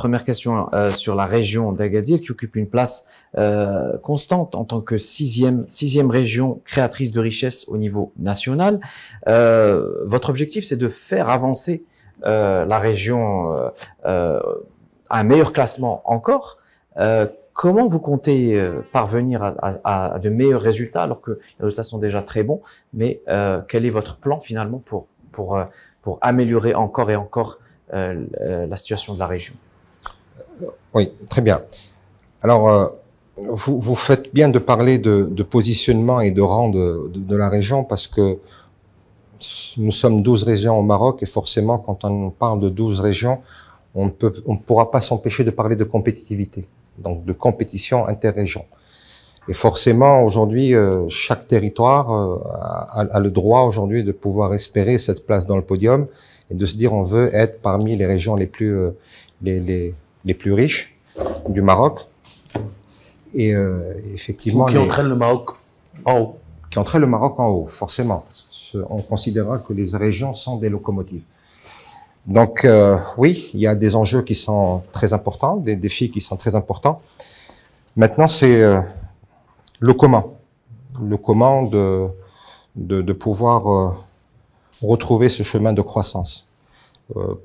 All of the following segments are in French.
première question euh, sur la région d'Agadir qui occupe une place euh, constante en tant que sixième, sixième région créatrice de richesses au niveau national. Euh, votre objectif, c'est de faire avancer la région à un meilleur classement encore. comment vous comptez parvenir à, de meilleurs résultats alors que les résultats sont déjà très bons Mais quel est votre plan finalement pour, pour, pour améliorer encore et encore la situation de la région. Euh, oui, très bien. Alors, euh, vous, faites bien de parler de, positionnement et de rang de, la région parce que nous sommes 12 régions au Maroc et forcément, quand on parle de 12 régions, on ne peut, on pourra pas s'empêcher de parler de compétitivité, donc de compétition interrégion. Et forcément, aujourd'hui, euh, chaque territoire a, le droit aujourd'hui de pouvoir espérer cette place dans le podium et de se dire on veut être parmi les régions les plus les, les plus riches du Maroc. Et euh, effectivement. qui entraîne le Maroc en haut. Qui entraîne le Maroc en haut, forcément. On considérera que les régions sont des locomotives. Donc euh, oui, il y a des enjeux qui sont très importants, des défis qui sont très importants. Maintenant, c'est euh, le comment. Le comment de, de, de pouvoir retrouver ce chemin de croissance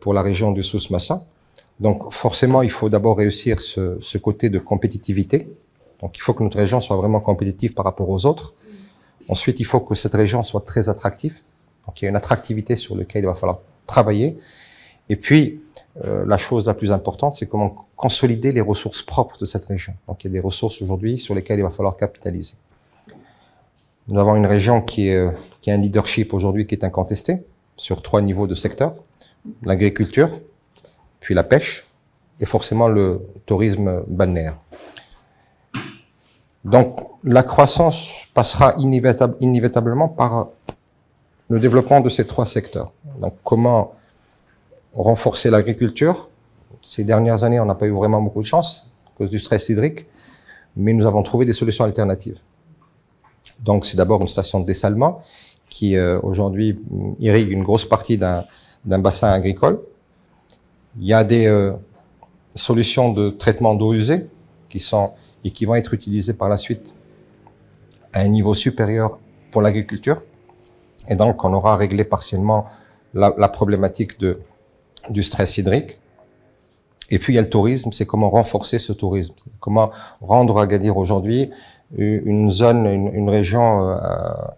pour la région du Sous-Massa. Donc forcément, il faut d'abord réussir ce, côté de compétitivité. Donc il faut que notre région soit vraiment compétitive par rapport aux autres. Ensuite, il faut que cette région soit très attractive. Donc il y a une attractivité sur laquelle il va falloir travailler. Et puis, euh, la chose la plus importante, c'est comment consolider les ressources propres de cette région. Donc il y a des ressources aujourd'hui sur lesquelles il va falloir capitaliser. Nous avons une région qui, qui a un leadership aujourd'hui qui est incontesté sur trois niveaux de secteurs. L'agriculture, puis la pêche, et forcément le tourisme balnéaire. Donc la croissance passera inévitablement par le développement de ces trois secteurs. Donc comment renforcer l'agriculture Ces dernières années, on n'a pas eu vraiment beaucoup de chance à cause du stress hydrique, mais nous avons trouvé des solutions alternatives. Donc c'est d'abord une station de dessalement qui euh, aujourd'hui irrigue une grosse partie d'un bassin agricole il y a des euh, solutions de traitement d'eau usée qui sont et qui vont être utilisées par la suite à un niveau supérieur pour l'agriculture. Et donc, on aura réglé partiellement la, la problématique de, du stress hydrique. Et puis il y a le tourisme, c'est comment renforcer ce tourisme, comment rendre Agadir aujourd'hui une zone, une, région euh,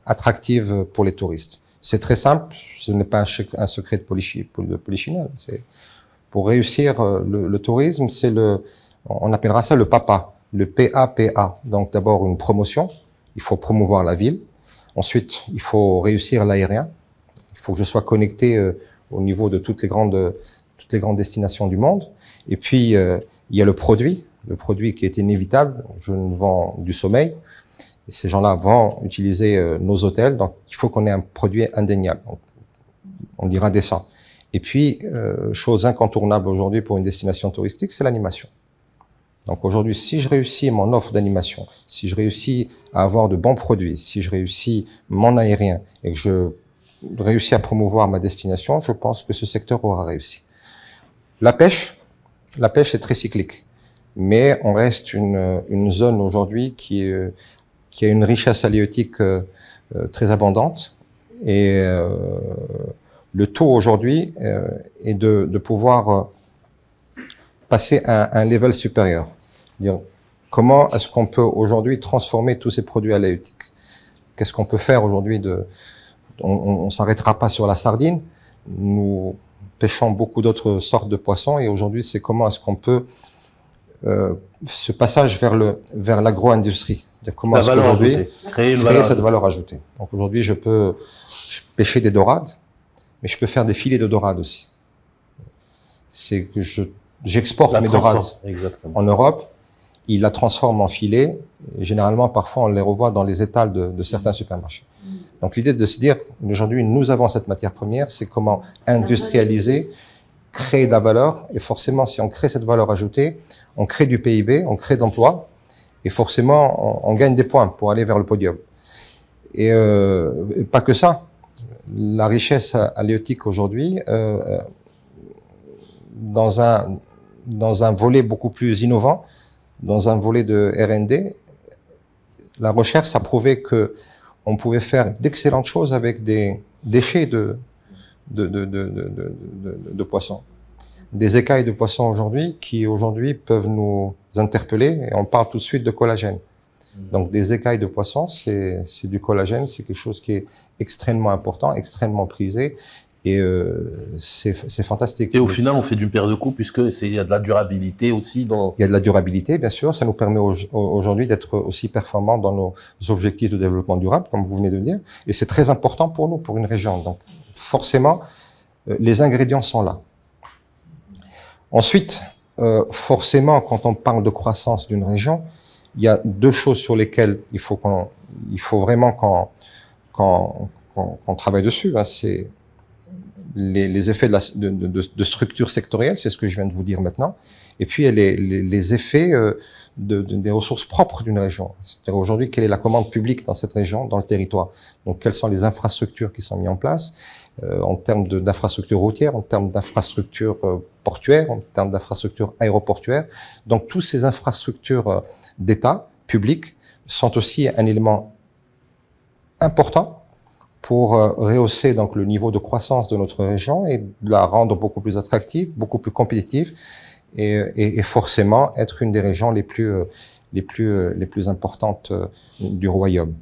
attractive pour les touristes. C'est très simple, ce n'est pas un, un, secret de, Polichinelle pour réussir euh, le, tourisme, c'est le, on appellera ça le PAPA, le P-A-P-A. Donc d'abord une promotion, il faut promouvoir la ville. Ensuite, il faut réussir l'aérien. Il faut que je sois connecté euh, au niveau de toutes les grandes, toutes les grandes destinations du monde. Et puis euh, il y a le produit, le produit qui est inévitable. Je ne vends du sommeil. ces gens-là vont utiliser nos hôtels, donc il faut qu'on ait un produit indéniable. on dira décent. Et puis, euh, chose incontournable aujourd'hui pour une destination touristique, c'est l'animation. Donc aujourd'hui, si je réussis mon offre d'animation, si je réussis à avoir de bons produits, si je réussis mon aérien et que je réussis à promouvoir ma destination, je pense que ce secteur aura réussi. La pêche, la pêche est très cyclique, mais on reste une, une zone aujourd'hui qui, euh, qui a une richesse halieutique euh, euh, très abondante et le taux aujourd'hui euh, est de, de pouvoir euh, passer à un, level supérieur. comment est-ce qu'on peut aujourd'hui transformer tous ces produits halieutiques Qu'est-ce qu'on peut faire aujourd'hui de On ne s'arrêtera pas sur la sardine. Nous pêchons beaucoup d'autres sortes de poissons et aujourd'hui, c'est comment est-ce qu'on peut euh, ce passage vers le vers l'agro-industrie. Comment est-ce qu'aujourd'hui créer, créer cette valeur ajoutée Donc aujourd'hui, je peux pêcher des dorades mais je peux faire des filets de dorade aussi. C'est que je, j'exporte mes dorades en Europe, ils la transforment en filets. Généralement, parfois, on les revoit dans les étals de, certains supermarchés. Donc, l'idée de se dire, aujourd'hui, nous avons cette matière première, c'est comment industrialiser, créer de la valeur. Et forcément, si on crée cette valeur ajoutée, on crée du PIB, on crée d'emplois. Et forcément, on, gagne des points pour aller vers le podium. Et, euh, et pas que ça la richesse halieutique aujourd'hui, euh, euh, dans, un, dans un volet beaucoup plus innovant, dans un volet de R&D, la recherche a prouvé que on pouvait faire d'excellentes choses avec des déchets de, de, de, de, de poissons. Des écailles de poissons aujourd'hui qui aujourd'hui peuvent nous interpeller et on parle tout de suite de collagène. Mm. Donc des écailles de poisson, c'est du collagène, c'est quelque chose qui est extrêmement important, extrêmement prisé. Et euh, c'est fantastique. Et au final, on fait d'une paire de coups puisque il y a de la durabilité aussi dans. Il y a de la durabilité, bien sûr. Ça nous permet aujourd'hui d'être aussi performants dans nos objectifs de développement durable, comme vous venez de dire. Et c'est très important pour nous, pour une région. Donc, forcément, euh, les ingrédients sont là. Ensuite, euh, forcément, quand on parle de croissance d'une région, il y a deux choses sur lesquelles il faut qu'on, il faut vraiment qu'on, qu'on, travaille dessus. Hein. C'est les, les effets de, la, de, de, de, structure sectorielle, c'est ce que je viens de vous dire maintenant, et puis les, les, les effets euh, des ressources propres d'une région. C'est-à-dire aujourd'hui, quelle est la commande publique dans cette région, dans le territoire Donc, quelles sont les infrastructures qui sont mises en place euh, en termes d'infrastructures routières, en termes d'infrastructures euh, portuaires, en termes d'infrastructures aéroportuaires. Donc, toutes ces infrastructures d'État publiques sont aussi un élément important pour euh, rehausser donc le niveau de croissance de notre région et la rendre beaucoup plus attractive, beaucoup plus compétitive et, forcément être une des régions les plus euh, les plus euh, les plus importantes du royaume.